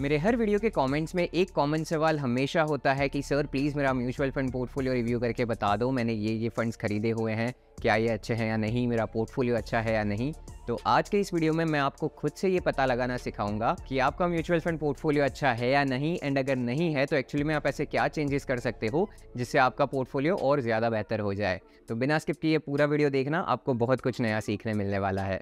मेरे हर वीडियो के कमेंट्स में एक कॉमन सवाल हमेशा होता है कि सर प्लीज़ मेरा म्यूचुअल फंड पोर्टफोलियो रिव्यू करके बता दो मैंने ये ये फंड्स खरीदे हुए हैं क्या ये अच्छे हैं या नहीं मेरा पोर्टफोलियो अच्छा है या नहीं तो आज के इस वीडियो में मैं आपको खुद से ये पता लगाना सिखाऊंगा कि आपका म्यूचुअल फंड पोर्टफोलियो अच्छा है या नहीं एंड अगर नहीं है तो एक्चुअली में आप ऐसे क्या चेंजेस कर सकते हो जिससे आपका पोर्टफोलियो और ज़्यादा बेहतर हो जाए तो बिना स्किप किए पूरा वीडियो देखना आपको बहुत कुछ नया सीखने मिलने वाला है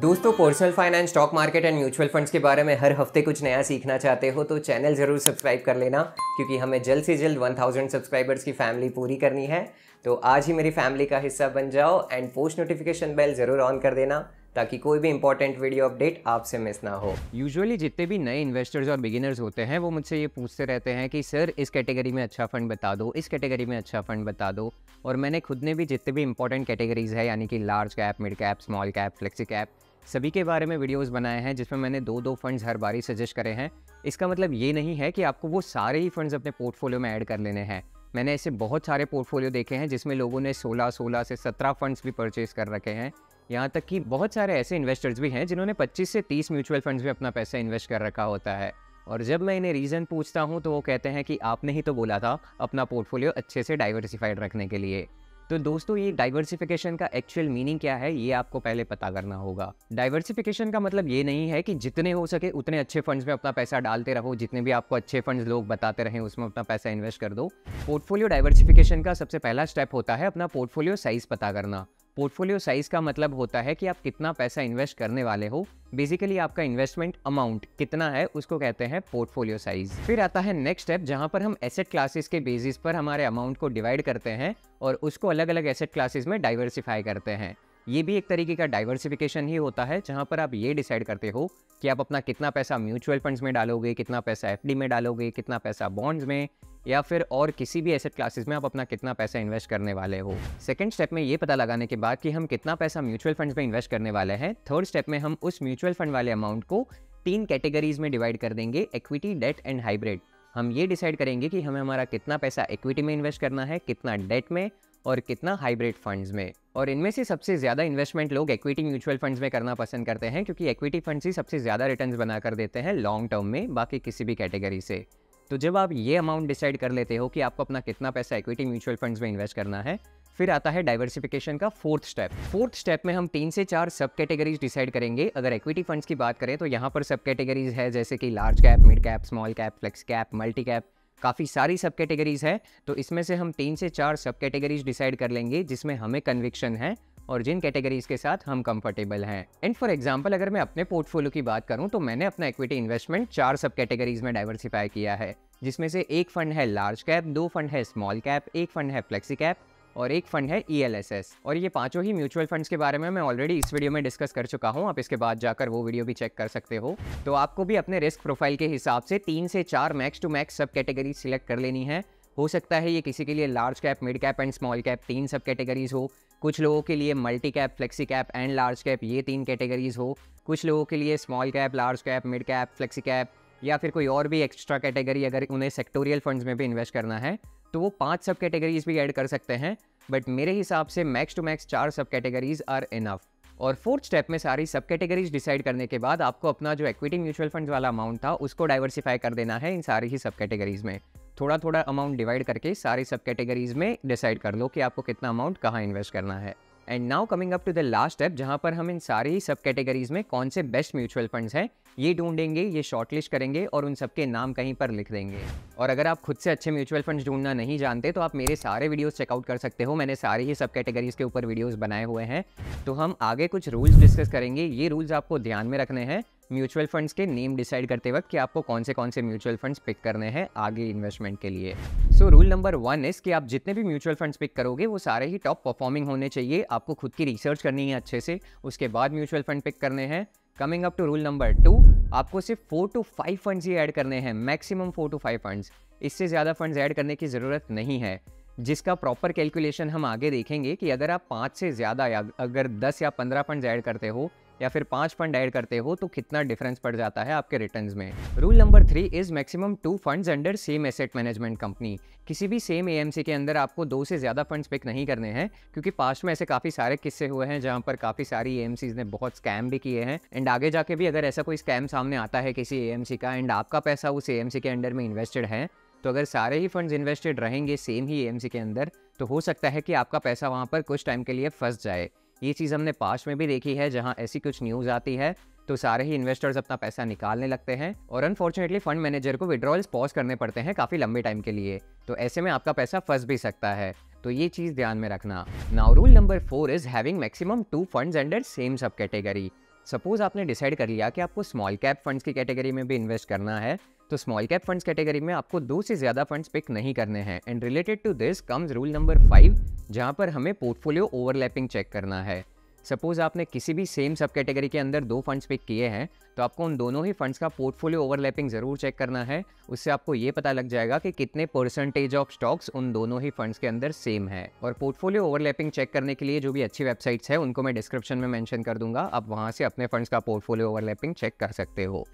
दोस्तों personal finance stock market and mutual funds के बारे में हर हफ्ते कुछ नया सीखना चाहते हो तो चैनल ज़रूर सब्सक्राइब कर लेना क्योंकि हमें जल्द से जल्द 1000 सब्सक्राइबर्स की फैमिली पूरी करनी है तो आज ही मेरी फैमिली का हिस्सा बन जाओ एंड पोस्ट नोटिफिकेशन बेल ज़रूर ऑन कर देना ताकि कोई भी इंपॉर्टेंट वीडियो अपडेट आपसे मिस ना हो यूजुअली जितने भी नए इन्वेस्टर्स और बिगिनर्स होते हैं वो मुझसे ये पूछते रहते हैं कि सर इस कैटेगरी में अच्छा फंड बता दो इस कैटेगरी में अच्छा फंड बता दो और मैंने खुद ने भी जितने भी इंपॉर्टेंट कैटेगरीज है यानी कि large cap mid cap small cap flexi cap सभी के बारे में वीडियोस बनाए हैं जिसमें मैंने दो दो फंड्स हर बारी सजेस्ट करे हैं इसका मतलब ये नहीं है कि आपको वो सारे ही फंड्स अपने पोर्टफोलियो में ऐड कर लेने हैं मैंने ऐसे बहुत सारे पोर्टफोलियो देखे हैं जिसमें लोगों ने 16 16 से 17 फंड्स भी परचेज कर रखे हैं यहाँ तक कि बहुत सारे ऐसे इन्वेस्टर्स भी हैं जिन्होंने पच्चीस से तीस म्यूचुअल फंड्स में अपना पैसा इन्वेस्ट कर रखा होता है और जब मैं इन्हें रीज़न पूछता हूँ तो वो कहते हैं कि आपने ही तो बोला था अपना पोर्टफोलियो अच्छे से डाइवर्सिफाइड रखने के लिए तो दोस्तों ये डाइवर्सिफिकेशन का एक्चुअल मीनिंग क्या है ये आपको पहले पता करना होगा डाइवर्सिफिकेशन का मतलब ये नहीं है कि जितने हो सके उतने अच्छे फंड्स में अपना पैसा डालते रहो जितने भी आपको अच्छे फंड्स लोग बताते रहें उसमें अपना पैसा इन्वेस्ट कर दो पोर्टफोलियो डाइवर्सिफिकेशन का सबसे पहला स्टेप होता है अपना पोर्टफोलियो साइज पता करना पोर्टफोलियो साइज का मतलब होता है कि आप कितना पैसा इन्वेस्ट करने वाले हो बेसिकली आपका इन्वेस्टमेंट अमाउंट कितना है उसको कहते हैं पोर्टफोलियो साइज फिर आता है नेक्स्ट स्टेप जहां पर हम एसेट क्लासेस के बेसिस पर हमारे अमाउंट को डिवाइड करते हैं और उसको अलग अलग एसेट क्लासेस में डाइवर्सिफाई करते हैं ये भी एक तरीके का डाइवर्सिफिकेशन ही होता है जहाँ पर आप ये डिसाइड करते हो कि आप अपना कितना पैसा म्यूचुअल फंड्स में डालोगे कितना पैसा एफ में डालोगे कितना पैसा बॉन्ड्स में या फिर और किसी भी एसेट क्लासेस में आप अपना कितना पैसा इन्वेस्ट करने वाले हो सेकेंड स्टेप में ये पता लगाने के बाद कि हम कितना पैसा म्यूचुअल फंड्स में इन्वेस्ट करने वाले हैं थर्ड स्टेप में हम उस म्यूचुअल फंड वाले अमाउंट को तीन कैटेगरीज में डिवाइड कर देंगे इक्विटी डेट एंड हाइब्रिड हम ये डिसाइड करेंगे कि हमें हमारा कितना पैसा इक्विटी में इन्वेस्ट करना है कितना डेट में और कितना हाइब्रिड फंड्स में और इनमें से सबसे ज़्यादा इन्वेस्टमेंट लोग इक्विटी म्यूचुअल फंड्स में करना पसंद करते हैं क्योंकि इक्विटी फंड्स ही सबसे ज़्यादा रिटर्न्स बनाकर देते हैं लॉन्ग टर्म में बाकी किसी भी कैटेगरी से तो जब आप ये अमाउंट डिसाइड कर लेते हो कि आपको अपना कितना पैसा इक्विटी म्यूचुअल फंड्स में इन्वेस्ट करना है फिर आता है डाइवर्सिफिकेशन का फोर्थ स्टेप फोर्थ स्टेप में हम तीन से चार सब कैटेगरीज डिसाइड करेंगे अगर इक्विटी फंड्स की बात करें तो यहाँ पर सब कैटेगरीज है जैसे कि large cap mid cap small cap flex cap multi cap काफ़ी सारी सब कैटेगरीज है तो इसमें से हम तीन से चार सब कैटेगरीज डिसाइड कर लेंगे जिसमें हमें कन्विक्शन है और जिन कैटेगरीज के साथ हम कंफर्टेबल हैं एंड फॉर एग्जाम्पल अगर मैं अपने पोर्टफोलियो की बात करूँ तो मैंने अपना इक्विटी इन्वेस्टमेंट चार सब कैटेगरीज में डाइवर्सिफाई किया है जिसमें से एक फंड है लार्ज कैप दो फंड है स्मॉल कैप एक फंड है फ्लेक्सी कैप और एक फंड है ई e और ये पांचों ही म्यूचुअल फंड्स के बारे में मैं ऑलरेडी इस वीडियो में डिस्कस कर चुका हूँ आप इसके बाद जाकर वो वीडियो भी चेक कर सकते हो तो आपको भी अपने रिस्क प्रोफाइल के हिसाब से तीन से चार max to max sub category select कर लेनी है हो सकता है ये किसी के लिए large cap mid cap and small cap तीन सब कैटेगरीज हो कुछ लोगों के लिए multi cap flexi cap and large cap ये तीन कैटेगरीज हो कुछ लोगों के लिए small cap large cap mid cap flexi cap या फिर कोई और भी एक्स्ट्रा कैटेगरी अगर उन्हें सेक्टोरियल फंड्स में भी इन्वेस्ट करना है तो वो पांच सब कैटेगरीज भी ऐड कर सकते हैं बट मेरे हिसाब से मैक्स टू मैक्स चार सब कैटेगरीज आर इनफ और फोर्थ स्टेप में सारी सब कैटेगरीज डिसाइड करने के बाद आपको अपना जो इक्विटी म्यूचुअल फंड वाला अमाउंट था उसको डाइवर्सिफाई कर देना है इन सारी ही सब कैटेगरीज में थोड़ा थोड़ा अमाउंट डिवाइड करके सारे सब कैटेगरीज में डिसाइड कर लो कि आपको कितना अमाउंट कहाँ इन्वेस्ट करना है and now coming up to the last step जहाँ पर हम इन सारी सब कैटेगरीज में कौन से बेस्ट म्यूचुअल फंड्स हैं ये ढूंढेंगे ये शॉर्टलिस्ट करेंगे और उन सबके नाम कहीं पर लिख देंगे और अगर आप खुद से अच्छे म्यूचुअल फंड्स ढूंढना नहीं जानते तो आप मेरे सारे वीडियोस चेकआउट कर सकते हो मैंने सारे ही सब कैटेगरीज के ऊपर वीडियोस बनाए हुए हैं तो हम आगे कुछ रूल्स डिस्कस करेंगे ये रूल्स आपको ध्यान में रखने हैं म्यूचुअल फंड्स के नेम डिसाइड करते वक्त कि आपको कौन से कौन से म्यूचुअल फंड्स पिक करने हैं आगे इन्वेस्टमेंट के लिए सो रूल नंबर वन इस कि आप जितने भी म्यूचुअल फंड्स पिक करोगे वो सारे ही टॉप परफॉर्मिंग होने चाहिए आपको खुद की रिसर्च करनी है अच्छे से उसके बाद म्यूचुअल फंड पिक करने हैं coming up to rule number two आपको सिर्फ फोर टू फाइव फंड्स ही ऐड करने हैं maximum four to five funds इससे ज़्यादा फंड्स ऐड करने की ज़रूरत नहीं है जिसका प्रॉपर कैलकुलेशन हम आगे देखेंगे कि अगर आप पाँच से ज़्यादा या अगर दस या पंद्रह फंड्स ऐड करते हो या फिर पाँच फंड ऐड करते हो तो कितना डिफरेंस पड़ जाता है आपके रिटर्न में rule number three is maximum two funds under same asset management company किसी भी सेम एएमसी के अंदर आपको दो से ज़्यादा फंड्स पिक नहीं करने हैं क्योंकि पास्ट में ऐसे काफ़ी सारे किस्से हुए हैं जहाँ पर काफ़ी सारी एएमसीज ने बहुत स्कैम भी किए हैं एंड आगे जाके भी अगर ऐसा कोई स्कैम सामने आता है किसी एएमसी का एंड आपका पैसा उस एएमसी के अंडर में इन्वेस्टेड है तो अगर सारे ही फंड्स इन्वेस्टेड रहेंगे सेम ही एएमसी के अंदर तो हो सकता है कि आपका पैसा वहाँ पर कुछ टाइम के लिए फंस जाए ये चीज़ हमने पास्ट में भी देखी है जहाँ ऐसी कुछ न्यूज़ आती है तो सारे ही इन्वेस्टर्स अपना पैसा निकालने लगते हैं और अनफॉर्चुनेटली फंड मैनेजर को विड्रॉल्स पॉज करने पड़ते हैं काफ़ी लंबे टाइम के लिए तो ऐसे में आपका पैसा फंस भी सकता है तो ये चीज़ ध्यान में रखना now rule number four is having maximum two funds under same sub category suppose आपने डिसाइड कर लिया कि आपको स्मॉल कैप फंड्स की कैटेगरी में भी इन्वेस्ट करना है तो स्मॉल कैप फंड्स कैटेगरी में आपको दो से ज़्यादा फंड्स पिक नहीं करने हैं and related to this comes rule number five जहाँ पर हमें पोर्टफोलियो ओवरलैपिंग चेक करना है सपोज़ आपने किसी भी सेम सब कैटेगरी के अंदर दो फंड्स पिक किए हैं तो आपको उन दोनों ही फंड्स का पोर्टफोलियो ओवरलैपिंग ज़रूर चेक करना है उससे आपको ये पता लग जाएगा कि कितने परसेंटेज ऑफ स्टॉक्स उन दोनों ही फंड्स के अंदर सेम है और पोर्टफोलियो ओवरलैपिंग चेक करने के लिए जो भी अच्छी वेबसाइट्स हैं उनको मैं डिस्क्रिप्शन में मैंशन कर दूंगा आप वहाँ से अपने फंड्स का पोर्टफोलियो ओवरलैपिंग चेक कर सकते हो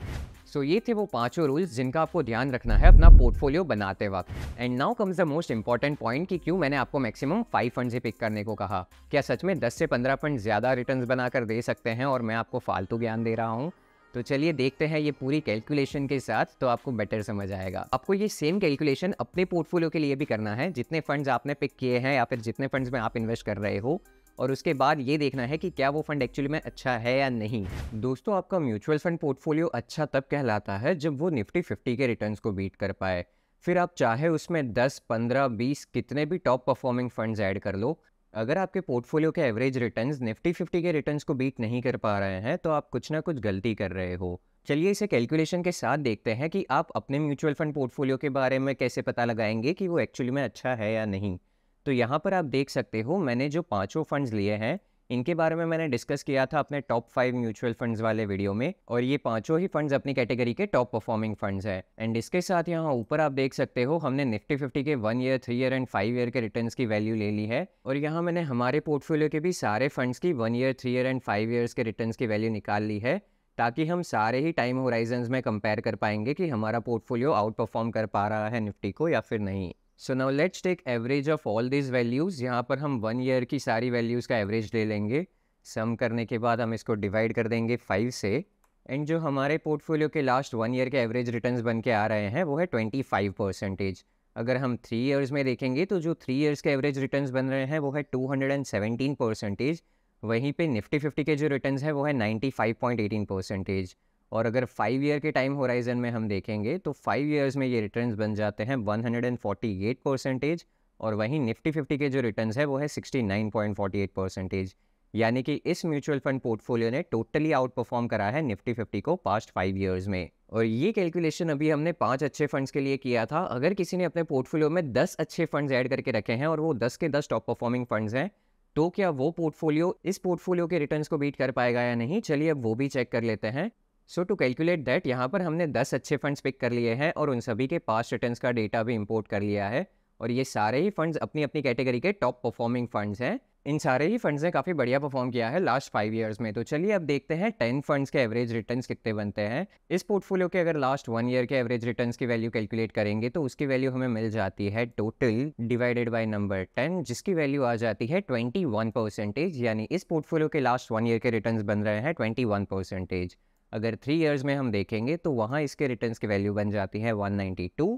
सो so, ये थे वो पांचों रूल्स जिनका आपको ध्यान रखना है अपना पोर्टफोलियो बनाते वक्त and now comes the most important point कि क्यों मैंने आपको मैक्सिमम फाइव फंड ही पिक करने को कहा क्या सच में दस से पंद्रह फंड ज़्यादा रिटर्न बनाकर दे सकते हैं और मैं आपको फालतू ज्ञान दे रहा हूँ तो चलिए देखते हैं ये पूरी कैलकुलेशन के साथ तो आपको बेटर समझ आएगा आपको ये सेम कैलकुलेशन अपने पोर्टफोलियो के लिए भी करना है जितने फंड्स आपने पिक किए हैं या फिर जितने फंड्स में आप इन्वेस्ट कर रहे हो और उसके बाद ये देखना है कि क्या वो फंड एक्चुअली में अच्छा है या नहीं दोस्तों आपका म्यूचुअल फंड पोर्टफोलियो अच्छा तब कहलाता है जब वो निफ्टी फिफ्टी के रिटर्न को बीट कर पाए फिर आप चाहे उसमें दस पंद्रह बीस कितने भी टॉप परफॉर्मिंग फंड एड कर लो अगर आपके पोर्टफोलियो के एवरेज रिटर्न्स निफ्टी फिफ्टी के रिटर्न्स को बीट नहीं कर पा रहे हैं तो आप कुछ ना कुछ गलती कर रहे हो चलिए इसे कैलकुलेशन के साथ देखते हैं कि आप अपने म्यूचुअल फंड पोर्टफोलियो के बारे में कैसे पता लगाएंगे कि वो एक्चुअली में अच्छा है या नहीं तो यहाँ पर आप देख सकते हो मैंने जो पाँचों फंड्स लिए हैं इनके बारे में मैंने डिस्कस किया था अपने टॉप फाइव म्यूचुअल फंड्स वाले वीडियो में और ये पांचों ही फंड्स अपनी कैटेगरी के टॉप परफॉर्मिंग फंड्स हैं एंड इसके साथ यहाँ ऊपर आप देख सकते हो हमने निफ्टी फिफ्टी के one year three year and five year के रिटर्न की वैल्यू ले ली है और यहाँ मैंने हमारे पोर्टफोलियो के भी सारे फंड्स की one year three year and five years के रिटर्न की वैल्यू निकाल ली है ताकि हम सारे ही टाइम होराइजन में कंपेयर कर पाएंगे कि हमारा पोर्टफोलियो आउट परफॉर्म कर पा रहा है निफ्टी को या फिर नहीं so now let's take average of all this values यहाँ पर हम वन ईयर की सारी वैल्यूज़ का एवरेज ले लेंगे सम करने के बाद हम इसको डिवाइड कर देंगे फाइव से एंड जो हमारे पोर्टफोलियो के लास्ट वन ईयर के एवरेज रिटर्न बन के आ रहे हैं वो है ट्वेंटी फाइव परसेंटेज अगर हम थ्री ईयर्स में देखेंगे तो जो थ्री ईयर्स के एवरेज रिटर्न बन रहे हैं वो है two hundred and seventeen percentage वहीं पे निफ्टी फिफ्टी के जो रिटर्न्स है वो है ninety five point eighteen percentage और अगर फाइव ईयर के टाइम होराइजन में हम देखेंगे तो फाइव ईयर्स में ये रिटर्न बन जाते हैं one hundred and forty eight percentage और वहीं निफ्टी फिफ्टी के जो रिटर्न है वो है sixty nine point forty eight percentage यानी कि इस म्यूचुअल फंड पोर्टफोलियो ने टोटली आउट परफॉर्म करा है निफ्टी फिफ्टी को पास्ट फाइव ईयर्स में और ये कैलकुलेशन अभी हमने पांच अच्छे फंड्स के लिए किया था अगर किसी ने अपने पोर्टफोलियो में दस अच्छे फंड्स ऐड करके रखे हैं और वो दस के दस टॉप परफॉर्मिंग फंड्स हैं तो क्या वो पोर्टफोलियो इस पोर्टफोलियो के रिटर्न्स को बीट कर पाएगा या नहीं चलिए अब वो भी चेक कर लेते हैं सो टू कैलकुलेट दैट यहाँ पर हमने 10 अच्छे फंड्स पिक कर लिए हैं और उन सभी के पास रिटर्न्स का डेटा भी इंपोर्ट कर लिया है और ये सारे ही फंड्स अपनी अपनी कैटेगरी के टॉप परफॉर्मिंग फंड्स हैं इन सारे ही फंड्स ने काफ़ी बढ़िया परफॉर्म किया है लास्ट फाइव ईयर्स में तो चलिए अब देखते हैं टेन फंड्स के एवरेज रिटर्न्स कितने बनते हैं इस पोर्टफोलियो के अगर लास्ट वन ईयर के एवरेज रिटर्न्स की वैल्यू कैलकुलेट करेंगे तो उसकी वैल्यू हमें मिल जाती है total divided by number ten जिसकी वैल्यू आ जाती है ट्वेंटी वन परसेंटेज यानी इस पोर्टफोलियो के लास्ट वन ईयर के रिटर्न बन रहे हैं ट्वेंटी वन परसेंटेज अगर थ्री ईयर्स में हम देखेंगे तो वहाँ इसके रिटर्न्स की वैल्यू बन जाती है 192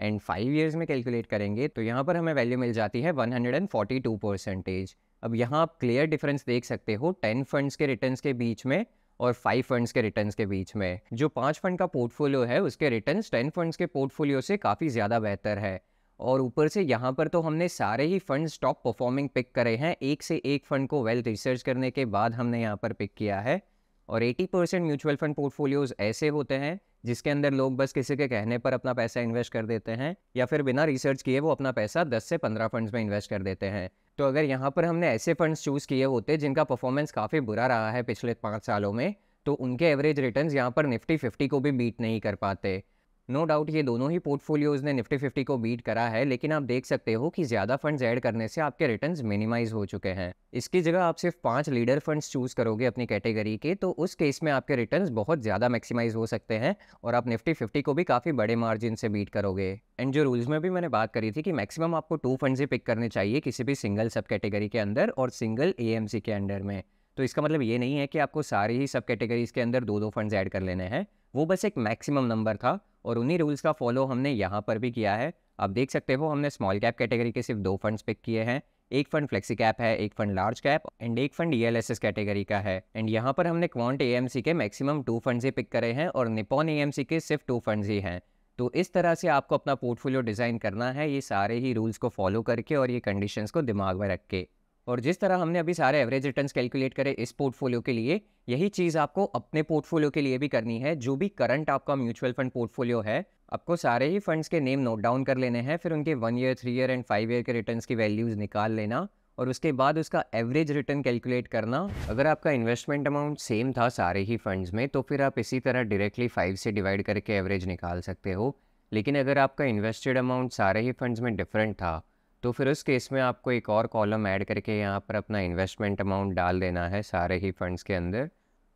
एंड फाइव ईयर्स में कैलकुलेट करेंगे तो यहाँ पर हमें वैल्यू मिल जाती है 142 परसेंटेज अब यहाँ आप क्लियर डिफरेंस देख सकते हो टेन फंड्स के रिटर्न्स के बीच में और फाइव फंड्स के रिटर्न्स के बीच में जो पाँच फंड का पोर्टफोलियो है उसके रिटर्न्स टेन फंड्स के पोर्टफोलियो से काफ़ी ज़्यादा बेहतर है और ऊपर से यहाँ पर तो हमने सारे ही फंड्स टॉप परफॉर्मिंग पिक करे हैं एक से एक फंड को वेल्थ रिसर्च करने के बाद हमने यहाँ पर पिक किया है और 80 परसेंट म्यूचुअल फंड पोर्टफोलियोज ऐसे होते हैं जिसके अंदर लोग बस किसी के कहने पर अपना पैसा इन्वेस्ट कर देते हैं या फिर बिना रिसर्च किए वो अपना पैसा 10 से 15 फंड्स में इन्वेस्ट कर देते हैं तो अगर यहाँ पर हमने ऐसे फंड्स चूज़ किए होते जिनका परफॉर्मेंस काफ़ी बुरा रहा है पिछले पाँच सालों में तो उनके एवरेज रिटर्न यहाँ पर निफ्टी फिफ्टी को भी बीट नहीं कर पाते नो डाउट ये दोनों ही पोर्टफोलियोज़ ने निफ्टी फिफ्टी को बीट करा है लेकिन आप देख सकते हो कि ज़्यादा फंड्स ऐड करने से आपके रिटर्न मिनिमाइज हो चुके हैं इसकी जगह आप सिर्फ पांच लीडर फंड्स चूज़ करोगे अपनी कैटेगरी के तो उस केस में आपके रिटर्न बहुत ज़्यादा मैक्सिमाइज हो सकते हैं और आप निफ्टी फिफ्टी को भी काफ़ी बड़े मार्जिन से बीट करोगे एंड जो रूल्स में भी मैंने बात करी थी कि मैक्सिमम आपको टू फंड्स ही पिक करने चाहिए किसी भी सिंगल सब कैटेगरी के अंदर और सिंगल ए के अंडर में तो इसका मतलब ये नहीं है कि आपको सारी ही सब कैटेगरीज के अंदर दो दो फंड्स ऐड कर लेने हैं वो बस एक मैक्सिमम नंबर था और उन्हीं रूल्स का फॉलो हमने यहाँ पर भी किया है आप देख सकते हो हमने स्मॉल कैप कैटेगरी के सिर्फ दो फंड्स पिक किए हैं एक फंड फ्लेक्सी कैप है एक फंड लार्ज कैप एंड एक फंड ई कैटेगरी का है एंड यहाँ पर हमने क्वांट ए के मैक्सिमम टू फंड ही पिक करे हैं और निपॉन ए के सिर्फ टू फंड ही हैं तो इस तरह से आपको अपना पोर्टफोलियो डिज़ाइन करना है ये सारे ही रूल्स को फॉलो करके और ये कंडीशंस को दिमाग में रख के और जिस तरह हमने अभी सारे एवरेज रिटर्न्स कैलकुलेट करे इस पोर्टफोलियो के लिए यही चीज़ आपको अपने पोर्टफोलियो के लिए भी करनी है जो भी करंट आपका म्यूचुअल फंड पोर्टफोलियो है आपको सारे ही फंड्स के नेम नोट डाउन कर लेने हैं फिर उनके one year three year and five year के रिटर्न्स की वैल्यूज़ निकाल लेना और उसके बाद उसका एवरेज रिटर्न कैलकुलेट करना अगर आपका इन्वेस्टमेंट अमाउंट सेम था सारे ही फंड्स में तो फिर आप इसी तरह डायरेक्टली फाइव से डिवाइड करके एवरेज निकाल सकते हो लेकिन अगर आपका इन्वेस्टेड अमाउंट सारे ही फंड्स में डिफरेंट था तो फिर उस केस में आपको एक और कॉलम ऐड करके यहाँ पर अपना इन्वेस्टमेंट अमाउंट डाल देना है सारे ही फंड्स के अंदर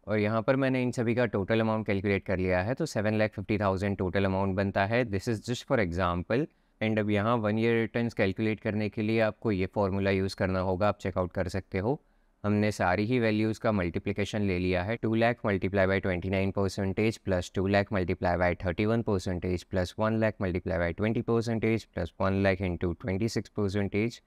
और यहाँ पर मैंने इन सभी का टोटल अमाउंट कैलकुलेट कर लिया है तो seven lakh fifty thousand total amount बनता है this is just for example and अब यहाँ वन ईयर रिटर्न कैलकुलेट करने के लिए आपको ये फार्मूला यूज़ करना होगा आप चेकआउट कर सकते हो हमने सारी ही वैल्यूज़ का मल्टीप्लिकेशन ले लिया है two lakh multiply by twenty nine percentage plus two lakh multiply by thirty one percentage plus one lakh multiply by twenty percentage plus one lakh into twenty six percentage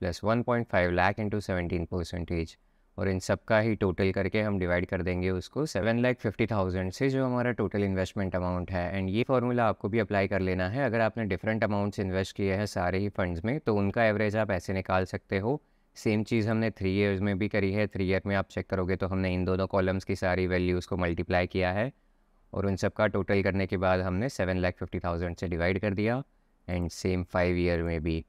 plus one point five lakh into seventeen percentage और इन सब का ही total करके हम divide कर देंगे उसको seven lakh fifty thousand से जो हमारा टोटल इन्वेस्टमेंट अमाउंट है एंड ये फॉर्मूला आपको भी अप्लाई कर लेना है अगर आपने डिफरेंट अमाउंट्स इन्वेस्ट किए हैं सारे ही फंड्स में तो उनका एवरेज आप ऐसे निकाल सकते हो सेम चीज़ हमने थ्री ईयर्स में भी करी है थ्री ईयर में आप चेक करोगे तो हमने इन दोनों कॉलम्स की सारी वैल्यूज़ को मल्टीप्लाई किया है और उन सब का टोटल करने के बाद हमने सेवन लाख फिफ्टी थाउजेंड से डिवाइड कर दिया एंड सेम फाइव ईयर में भी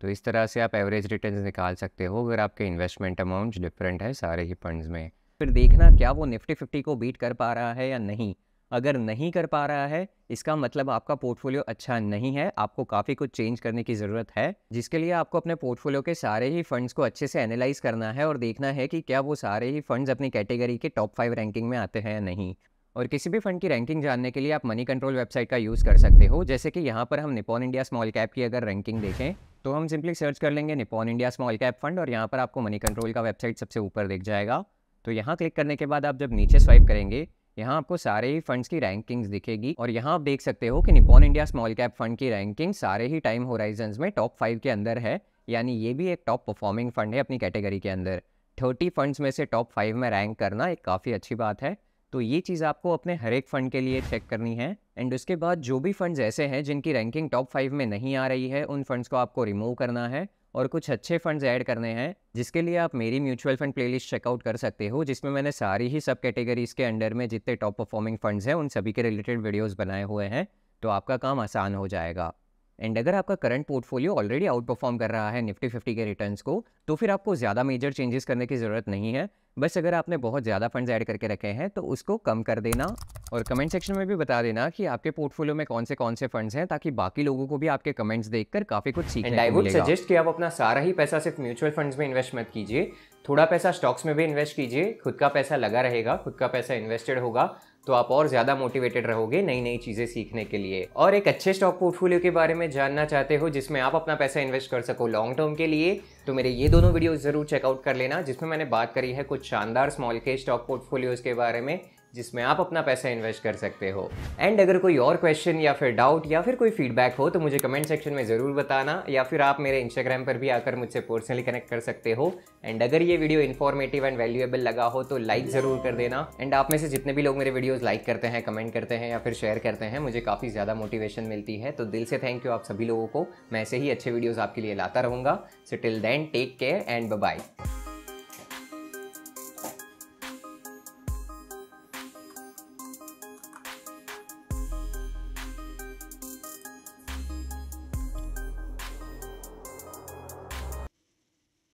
तो इस तरह से आप एवरेज रिटर्न निकाल सकते हो अगर आपके इन्वेस्टमेंट अमाउंट डिफरेंट है सारे ही फंड्स में फिर देखना क्या वो निफ्टी फिफ्टी को बीट कर पा रहा है या नहीं अगर नहीं कर पा रहा है इसका मतलब आपका पोर्टफोलियो अच्छा नहीं है आपको काफ़ी कुछ चेंज करने की ज़रूरत है जिसके लिए आपको अपने पोर्टफोलियो के सारे ही फंड्स को अच्छे से एनालाइज करना है और देखना है कि क्या वो सारे ही फंड्स अपनी कैटेगरी के टॉप फाइव रैंकिंग में आते हैं या नहीं और किसी भी फंड की रैंकिंग जानने के लिए आप मनी कंट्रोल वेबसाइट का यूज़ कर सकते हो जैसे कि यहाँ पर हम निपॉन इंडिया स्मॉल कैप की अगर रैंकिंग देखें तो हम सिंपली सर्च कर लेंगे Nippon India small cap fund और यहाँ पर आपको मनी कंट्रोल का वेबसाइट सबसे ऊपर दिख जाएगा तो यहाँ क्लिक करने के बाद आप जब नीचे स्वाइप करेंगे यहाँ आपको सारे ही फंड्स की रैंकिंग्स दिखेगी और यहाँ आप देख सकते हो कि Nippon India small cap fund की रैंकिंग सारे ही टाइम होराइजन में टॉप फाइव के अंदर है यानी ये भी एक टॉप परफॉर्मिंग फंड है अपनी कैटेगरी के अंदर थर्टी फंड्स में से टॉप फाइव में रैंक करना एक काफ़ी अच्छी बात है तो ये चीज़ आपको अपने हर एक फंड के लिए चेक करनी है एंड उसके बाद जो भी फंड्स ऐसे हैं जिनकी रैंकिंग टॉप फाइव में नहीं आ रही है उन फंड्स को आपको रिमूव करना है और कुछ अच्छे फंड्स ऐड करने हैं जिसके लिए आप मेरी म्यूचुअल फंड प्लेलिस्ट चेकआउट कर सकते हो जिसमें मैंने सारी ही सब कैटेगरीज के अंडर में जितने टॉप परफॉर्मिंग फंड्स हैं उन सभी के रिलेटेड वीडियोस बनाए हुए हैं तो आपका काम आसान हो जाएगा एंड अगर आपका current portfolio already outperform कर रहा है निफ्टी फिफ्टी के रिटर्न्स को तो फिर आपको ज़्यादा मेजर चेंजेस करने की ज़रूरत नहीं है बस अगर आपने बहुत ज़्यादा फंड्स ऐड करके रखे हैं तो उसको कम कर देना और कमेंट सेक्शन में भी बता देना कि आपके पोर्टफोलियो में कौन से कौन से फंड्स हैं ताकि बाकी लोगों को भी आपके कमेंट्स देखकर काफ़ी कुछ सीखने आई वुड सजेस्ट कि आप अपना सारा ही पैसा सिर्फ म्यूचुअल फंड्स में इन्वेस्ट मत कीजिए थोड़ा पैसा स्टॉक्स में भी इन्वेस्ट कीजिए खुद का पैसा लगा रहेगा खुद का पैसा इन्वेस्टेड होगा तो आप और ज़्यादा मोटिवेटेड रहोगे नई नई चीज़ें सीखने के लिए और एक अच्छे स्टॉक पोर्टफोलियो के बारे में जानना चाहते हो जिसमें आप अपना पैसा इन्वेस्ट कर सको लॉन्ग टर्म के लिए तो मेरे ये दोनों वीडियो ज़रूर चेकआउट कर लेना जिसमें मैंने बात करी है कुछ शानदार स्मॉल के स्टॉक पोर्टफोलियोज़ के बारे में जिसमें आप अपना पैसा इन्वेस्ट कर सकते हो एंड अगर कोई और क्वेश्चन या फिर डाउट या फिर कोई फीडबैक हो तो मुझे कमेंट सेक्शन में ज़रूर बताना या फिर आप मेरे इंस्टाग्राम पर भी आकर मुझसे पर्सनली कनेक्ट कर सकते हो एंड अगर ये वीडियो इन्फॉर्मेटिव एंड वैल्यूएबल लगा हो तो लाइक ज़रूर कर देना एंड आप में से जितने भी लोग मेरे वीडियोज़ लाइक करते हैं कमेंट करते हैं या फिर शेयर करते हैं मुझे काफ़ी ज़्यादा मोटिवेशन मिलती है तो दिल से थैंक यू आप सभी लोगों को मैं ऐसे ही अच्छे वीडियोज़ आपके लिए लाता रहूँगा so till then take care and bye